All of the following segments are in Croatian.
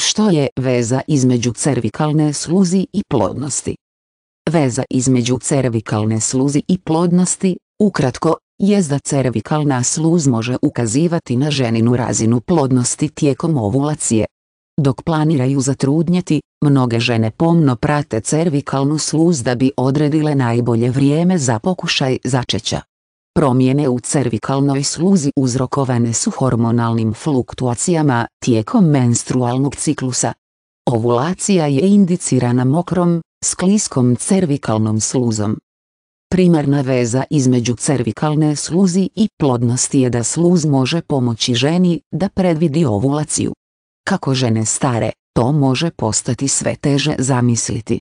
Što je veza između cervikalne sluzi i plodnosti? Veza između cervikalne sluzi i plodnosti, ukratko, je da cervikalna sluz može ukazivati na ženinu razinu plodnosti tijekom ovulacije. Dok planiraju zatrudnjeti, mnoge žene pomno prate cervikalnu sluz da bi odredile najbolje vrijeme za pokušaj začeća. Promjene u cervikalnoj sluzi uzrokovane su hormonalnim fluktuacijama tijekom menstrualnog ciklusa. Ovulacija je indicirana mokrom, skliskom cervikalnom sluzom. Primarna veza između cervikalne sluzi i plodnosti je da sluz može pomoći ženi da predvidi ovulaciju. Kako žene stare, to može postati sve teže zamisliti.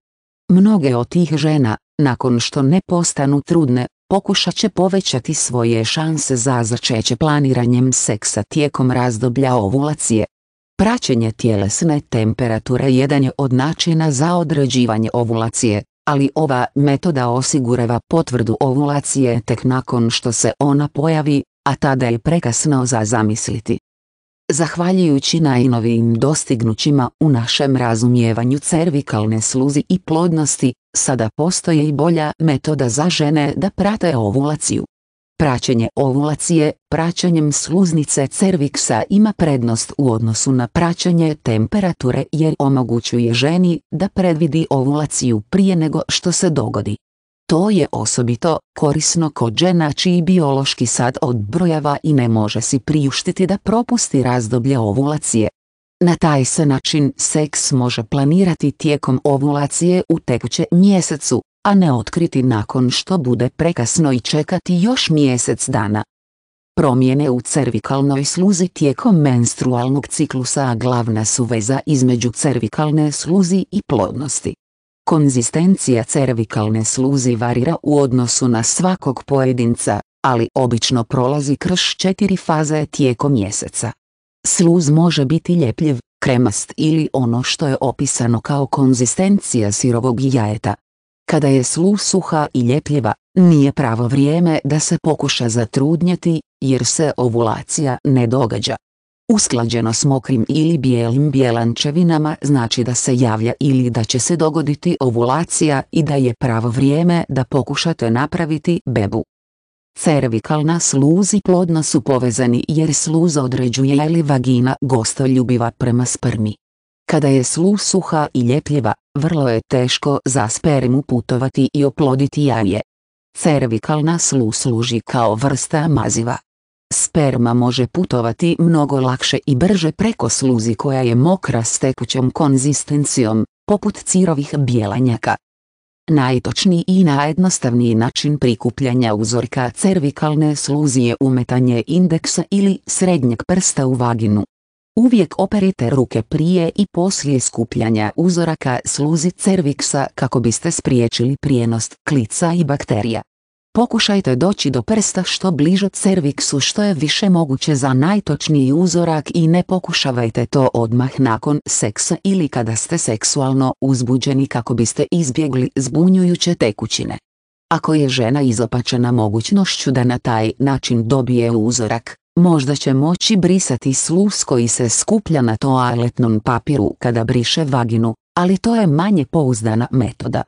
Mnoge od tih žena, nakon što ne postanu trudne, pokušat će povećati svoje šanse za začeće planiranjem seksa tijekom razdoblja ovulacije. Praćenje tjelesne temperature jedan je od načina za određivanje ovulacije, ali ova metoda osigurava potvrdu ovulacije tek nakon što se ona pojavi, a tada je prekasno za zamisliti. Zahvaljujući najnovijim dostignućima u našem razumijevanju cervikalne sluzi i plodnosti, Sada postoji i bolja metoda za žene da prate ovulaciju. Praćenje ovulacije, praćenjem sluznice cerviksa ima prednost u odnosu na praćenje temperature jer omogućuje ženi da predvidi ovulaciju prije nego što se dogodi. To je osobito korisno kod žena čiji biološki sad odbrojava i ne može si priuštiti da propusti razdoblje ovulacije, na taj se način seks može planirati tijekom ovulacije u tekuće mjesecu, a ne otkriti nakon što bude prekasno i čekati još mjesec dana. Promjene u cervikalnoj sluzi tijekom menstrualnog ciklusa a glavna su veza između cervikalne sluzi i plodnosti. Konzistencija cervikalne sluzi varira u odnosu na svakog pojedinca, ali obično prolazi kroz četiri faze tijekom mjeseca. Sluz može biti ljepljiv, kremast ili ono što je opisano kao konzistencija sirovog jajeta. Kada je sluz suha i ljepljiva, nije pravo vrijeme da se pokuša zatrudnjati, jer se ovulacija ne događa. Usklađeno s mokrim ili bijelim bijelančevinama znači da se javlja ili da će se dogoditi ovulacija i da je pravo vrijeme da pokušate napraviti bebu. Cervikalna sluz i plodna su povezani jer sluz određuje je li vagina gostoljubiva prema spermi. Kada je sluz suha i ljepljiva, vrlo je teško za spermu putovati i oploditi jaje. Cervikalna sluz služi kao vrsta maziva. Sperma može putovati mnogo lakše i brže preko sluzi koja je mokra s tekućom konzistencijom, poput cirovih bjelanjaka. Najtočniji i najjednostavniji način prikupljanja uzorka cervikalne sluzije umetanje indeksa ili srednjeg prsta u vaginu. Uvijek operite ruke prije i poslije skupljanja uzoraka sluzi cerviksa kako biste spriječili prijenost klica i bakterija. Pokušajte doći do prsta što bliže cerviksu što je više moguće za najtočniji uzorak i ne pokušavajte to odmah nakon seksa ili kada ste seksualno uzbuđeni kako biste izbjegli zbunjujuće tekućine. Ako je žena izopačena mogućnošću da na taj način dobije uzorak, možda će moći brisati sluz koji se skuplja na toaletnom papiru kada briše vaginu, ali to je manje pouzdana metoda.